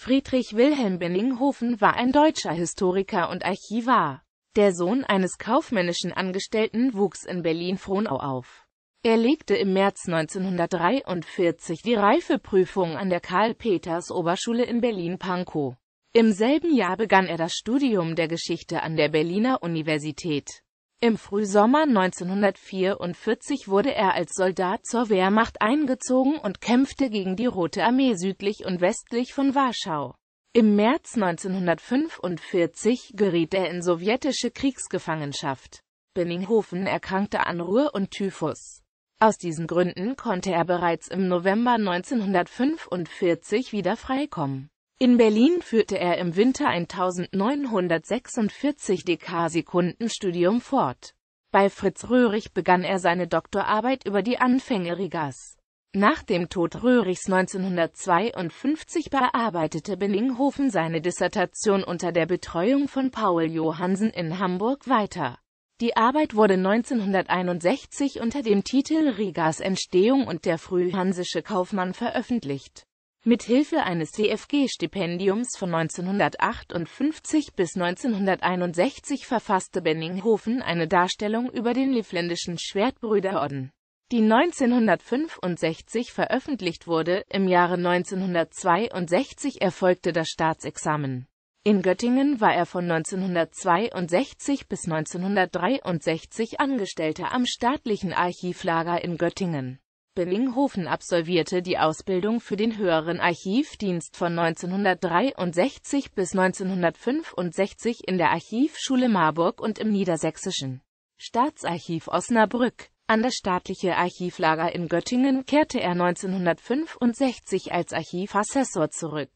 Friedrich Wilhelm Benninghofen war ein deutscher Historiker und Archivar. Der Sohn eines kaufmännischen Angestellten wuchs in Berlin-Frohnau auf. Er legte im März 1943 die Reifeprüfung an der Karl-Peters-Oberschule in Berlin-Pankow. Im selben Jahr begann er das Studium der Geschichte an der Berliner Universität. Im Frühsommer 1944 wurde er als Soldat zur Wehrmacht eingezogen und kämpfte gegen die Rote Armee südlich und westlich von Warschau. Im März 1945 geriet er in sowjetische Kriegsgefangenschaft. Benninghofen erkrankte an Ruhr und Typhus. Aus diesen Gründen konnte er bereits im November 1945 wieder freikommen. In Berlin führte er im Winter 1946 Dekasekunden-Studium fort. Bei Fritz Röhrig begann er seine Doktorarbeit über die Anfänge Rigas. Nach dem Tod Röhrichs 1952 bearbeitete Benninghofen seine Dissertation unter der Betreuung von Paul Johansen in Hamburg weiter. Die Arbeit wurde 1961 unter dem Titel Rigas Entstehung und der frühhansische Kaufmann veröffentlicht Mithilfe eines DFG-Stipendiums von 1958 bis 1961 verfasste Benninghofen eine Darstellung über den livländischen Schwertbrüderorden, die 1965 veröffentlicht wurde. Im Jahre 1962 erfolgte das Staatsexamen. In Göttingen war er von 1962 bis 1963 Angestellter am Staatlichen Archivlager in Göttingen Billinghofen absolvierte die Ausbildung für den höheren Archivdienst von 1963 bis 1965 in der Archivschule Marburg und im Niedersächsischen Staatsarchiv Osnabrück. An das staatliche Archivlager in Göttingen kehrte er 1965 als Archivassessor zurück.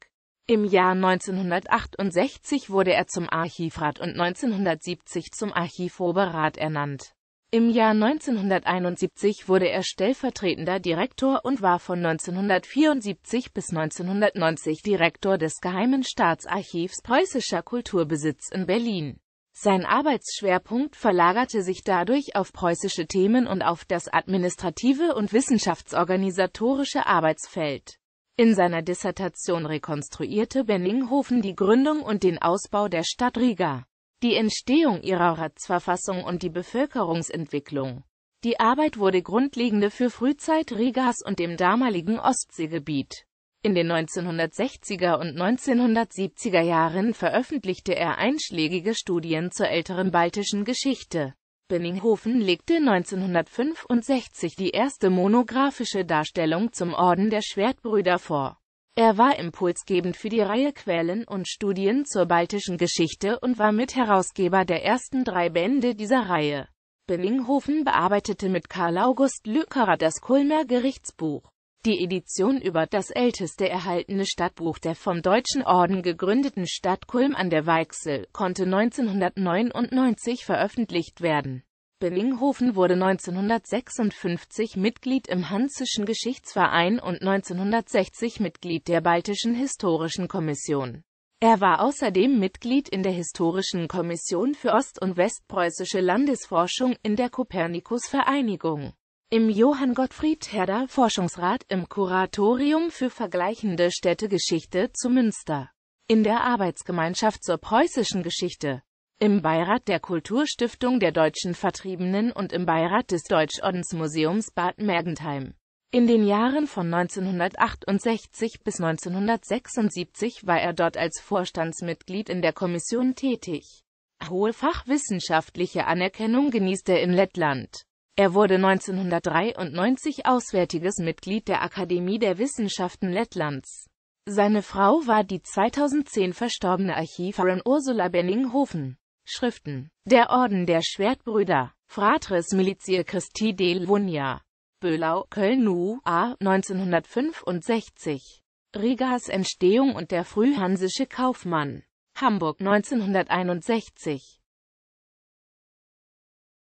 Im Jahr 1968 wurde er zum Archivrat und 1970 zum Archivoberrat ernannt im Jahr 1971 wurde er stellvertretender Direktor und war von 1974 bis 1990 Direktor des Geheimen Staatsarchivs Preußischer Kulturbesitz in Berlin. Sein Arbeitsschwerpunkt verlagerte sich dadurch auf preußische Themen und auf das administrative und wissenschaftsorganisatorische Arbeitsfeld. In seiner Dissertation rekonstruierte Benninghofen die Gründung und den Ausbau der Stadt Riga die Entstehung ihrer Ratsverfassung und die Bevölkerungsentwicklung. Die Arbeit wurde grundlegende für Frühzeit Rigas und dem damaligen Ostseegebiet. In den 1960er und 1970er Jahren veröffentlichte er einschlägige Studien zur älteren baltischen Geschichte. Benninghofen legte 1965 die erste monographische Darstellung zum Orden der Schwertbrüder vor er war impulsgebend für die Reihe Quellen und Studien zur baltischen Geschichte und war Mitherausgeber der ersten drei Bände dieser Reihe. Bellinghofen bearbeitete mit Karl August Lückerer das Kulmer Gerichtsbuch. Die Edition über das älteste erhaltene Stadtbuch der vom Deutschen Orden gegründeten Stadt Kulm an der Weichsel konnte 1999 veröffentlicht werden Bellinghofen wurde 1956 Mitglied im Hansischen Geschichtsverein und 1960 Mitglied der Baltischen Historischen Kommission. Er war außerdem Mitglied in der Historischen Kommission für Ost- und Westpreußische Landesforschung in der Kopernikus-Vereinigung, im Johann Gottfried Herder Forschungsrat im Kuratorium für vergleichende Städtegeschichte zu Münster, in der Arbeitsgemeinschaft zur preußischen Geschichte im Beirat der Kulturstiftung der deutschen Vertriebenen und im Beirat des Deutschordensmuseums Bad Mergentheim. In den Jahren von 1968 bis 1976 war er dort als Vorstandsmitglied in der Kommission tätig. Hohe fachwissenschaftliche Anerkennung genießt er in Lettland. Er wurde 1993 auswärtiges Mitglied der Akademie der Wissenschaften Lettlands. Seine Frau war die 2010 verstorbene Archivarin Ursula Benninghofen. Schriften. Der Orden der Schwertbrüder. Fratres Milizie Christi del Vunia. Böhlau, Köln A, 1965. Rigas Entstehung und der frühhansische Kaufmann. Hamburg 1961.